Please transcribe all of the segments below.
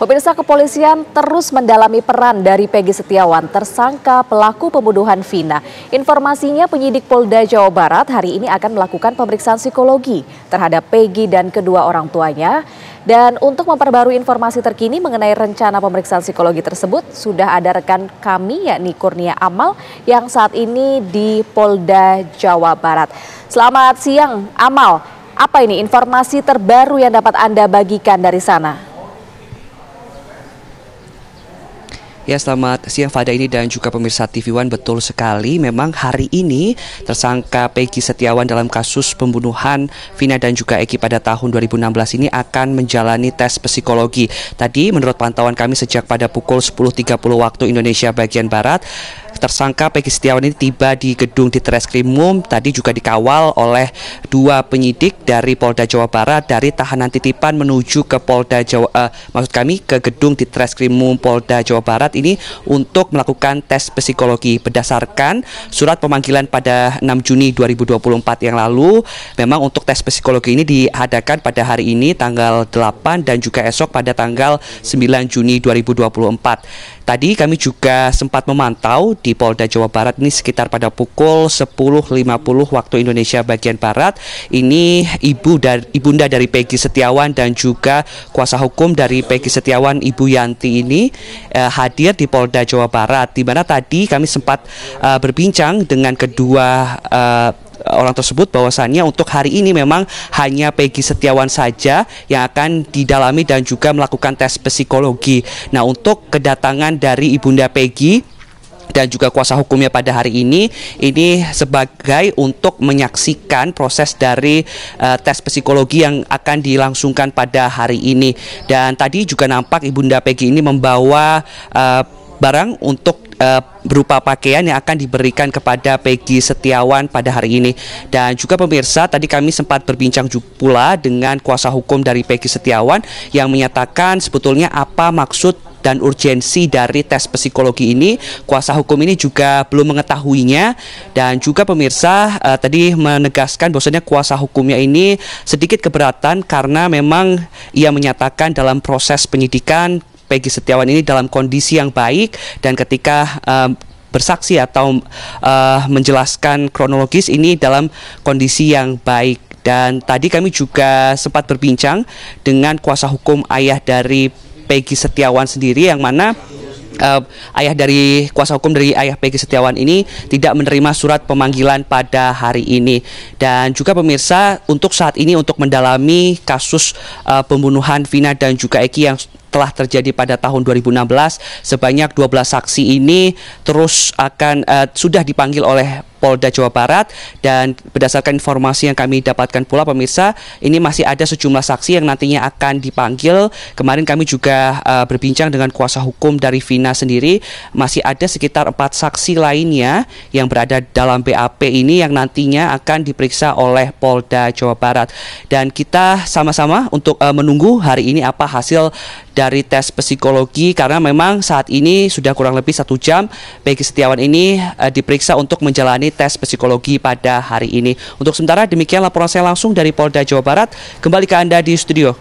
Pemirsa kepolisian terus mendalami peran dari Peggy Setiawan, tersangka pelaku pembunuhan Vina. Informasinya penyidik Polda Jawa Barat hari ini akan melakukan pemeriksaan psikologi terhadap Peggy dan kedua orang tuanya. Dan untuk memperbarui informasi terkini mengenai rencana pemeriksaan psikologi tersebut, sudah ada rekan kami yakni Kurnia Amal yang saat ini di Polda Jawa Barat. Selamat siang Amal. Apa ini informasi terbaru yang dapat Anda bagikan dari sana? Ya selamat siang Fada ini dan juga pemirsa TV One betul sekali memang hari ini tersangka Peggy Setiawan dalam kasus pembunuhan Vina dan juga Eki pada tahun 2016 ini akan menjalani tes psikologi. Tadi menurut pantauan kami sejak pada pukul 10.30 waktu Indonesia bagian Barat tersangka Peggy Setiawan ini tiba di gedung di Ditreskrimum tadi juga dikawal oleh dua penyidik dari Polda Jawa Barat dari tahanan titipan menuju ke Polda Jawa eh, maksud kami ke gedung di Ditreskrimum Polda Jawa Barat ini untuk melakukan tes psikologi berdasarkan surat pemanggilan pada 6 Juni 2024 yang lalu memang untuk tes psikologi ini diadakan pada hari ini tanggal 8 dan juga esok pada tanggal 9 Juni 2024. Tadi kami juga sempat memantau di di Polda Jawa Barat ini sekitar pada pukul 10.50 waktu Indonesia bagian Barat. Ini ibu dari ibunda dari Peggy Setiawan dan juga kuasa hukum dari Peggy Setiawan Ibu Yanti ini eh, hadir di Polda Jawa Barat di mana tadi kami sempat eh, berbincang dengan kedua eh, orang tersebut bahwasannya untuk hari ini memang hanya Peggy Setiawan saja yang akan didalami dan juga melakukan tes psikologi. Nah, untuk kedatangan dari Ibunda Peggy dan juga kuasa hukumnya pada hari ini ini sebagai untuk menyaksikan proses dari uh, tes psikologi yang akan dilangsungkan pada hari ini dan tadi juga nampak ibunda Peggy ini membawa uh, barang untuk uh, berupa pakaian yang akan diberikan kepada Peggy Setiawan pada hari ini dan juga pemirsa tadi kami sempat berbincang juga pula dengan kuasa hukum dari Peggy Setiawan yang menyatakan sebetulnya apa maksud dan urgensi dari tes psikologi ini. Kuasa hukum ini juga belum mengetahuinya dan juga pemirsa uh, tadi menegaskan bahwasanya kuasa hukumnya ini sedikit keberatan karena memang ia menyatakan dalam proses penyidikan Peggy Setiawan ini dalam kondisi yang baik dan ketika um, bersaksi atau uh, menjelaskan kronologis ini dalam kondisi yang baik dan tadi kami juga sempat berbincang dengan kuasa hukum ayah dari Peggy Setiawan sendiri yang mana uh, ayah dari kuasa hukum dari ayah Peggy Setiawan ini tidak menerima surat pemanggilan pada hari ini dan juga pemirsa untuk saat ini untuk mendalami kasus uh, pembunuhan Vina dan juga Eki yang telah terjadi pada tahun 2016 sebanyak 12 saksi ini terus akan uh, sudah dipanggil oleh Polda Jawa Barat dan berdasarkan informasi yang kami dapatkan pula pemirsa ini masih ada sejumlah saksi yang nantinya akan dipanggil kemarin kami juga uh, berbincang dengan kuasa hukum dari Vina sendiri masih ada sekitar empat saksi lainnya yang berada dalam BAP ini yang nantinya akan diperiksa oleh Polda Jawa Barat dan kita sama-sama untuk uh, menunggu hari ini apa hasil dari tes psikologi karena memang saat ini sudah kurang lebih satu jam Peggy Setiawan ini uh, diperiksa untuk menjalani tes psikologi pada hari ini. Untuk sementara demikian laporan saya langsung dari Polda Jawa Barat. Kembali ke Anda di studio.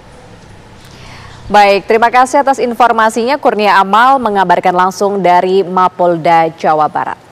Baik, terima kasih atas informasinya. Kurnia Amal mengabarkan langsung dari Mapolda Jawa Barat.